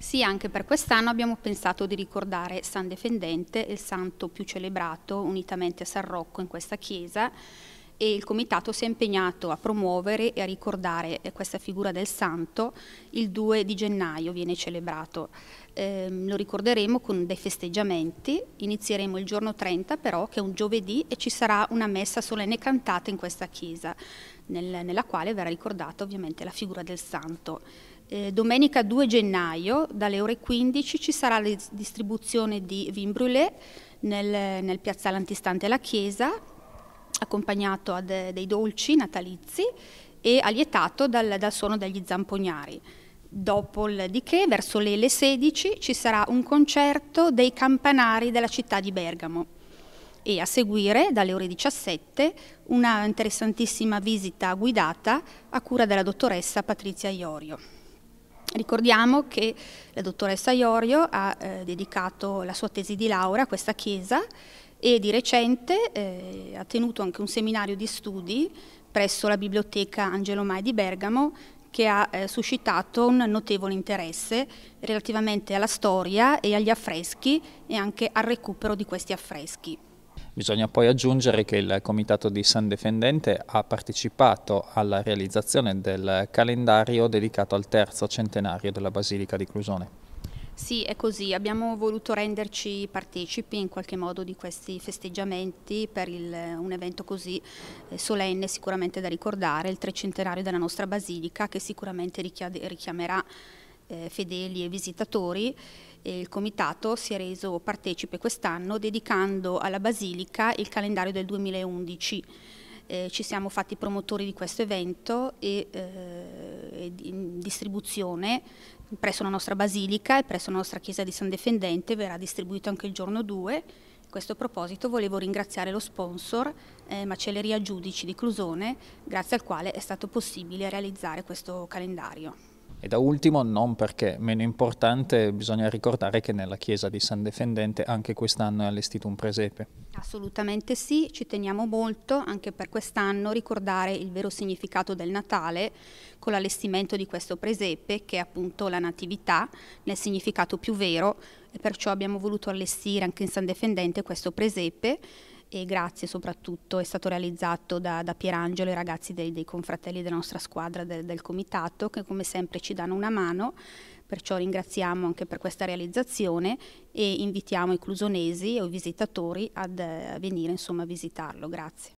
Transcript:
Sì, anche per quest'anno abbiamo pensato di ricordare San Defendente, il santo più celebrato unitamente a San Rocco in questa chiesa e il Comitato si è impegnato a promuovere e a ricordare eh, questa figura del santo il 2 di gennaio viene celebrato. Eh, lo ricorderemo con dei festeggiamenti, inizieremo il giorno 30 però che è un giovedì e ci sarà una messa solenne cantata in questa chiesa nel, nella quale verrà ricordata ovviamente la figura del santo. Eh, domenica 2 gennaio dalle ore 15 ci sarà la distribuzione di vin brûlé nel, nel piazzale antistante alla chiesa, accompagnato a de, dei dolci natalizi e allietato dal, dal suono degli zampognari. Dopodiché, verso le, le 16, ci sarà un concerto dei campanari della città di Bergamo e a seguire, dalle ore 17, una interessantissima visita guidata a cura della dottoressa Patrizia Iorio. Ricordiamo che la dottoressa Iorio ha eh, dedicato la sua tesi di laurea a questa chiesa e di recente eh, ha tenuto anche un seminario di studi presso la biblioteca Angelo Mai di Bergamo che ha eh, suscitato un notevole interesse relativamente alla storia e agli affreschi e anche al recupero di questi affreschi. Bisogna poi aggiungere che il Comitato di San Defendente ha partecipato alla realizzazione del calendario dedicato al terzo centenario della Basilica di Clusone. Sì, è così, abbiamo voluto renderci partecipi in qualche modo di questi festeggiamenti per il, un evento così eh, solenne sicuramente da ricordare, il trecentenario della nostra basilica che sicuramente richiamerà eh, fedeli e visitatori il Comitato si è reso partecipe quest'anno dedicando alla Basilica il calendario del 2011. Eh, ci siamo fatti promotori di questo evento e eh, in distribuzione presso la nostra basilica e presso la nostra chiesa di San Defendente verrà distribuito anche il giorno 2. A questo proposito volevo ringraziare lo sponsor eh, Macelleria Giudici di Clusone, grazie al quale è stato possibile realizzare questo calendario. E da ultimo, non perché meno importante, bisogna ricordare che nella chiesa di San Defendente anche quest'anno è allestito un presepe. Assolutamente sì, ci teniamo molto anche per quest'anno ricordare il vero significato del Natale con l'allestimento di questo presepe che è appunto la natività nel significato più vero e perciò abbiamo voluto allestire anche in San Defendente questo presepe e grazie soprattutto è stato realizzato da, da Pierangelo e i ragazzi dei, dei, confratelli della nostra squadra del, del comitato che come sempre ci danno una mano perciò ringraziamo anche per questa realizzazione e invitiamo i clusonesi o i visitatori ad eh, venire insomma, a visitarlo. Grazie.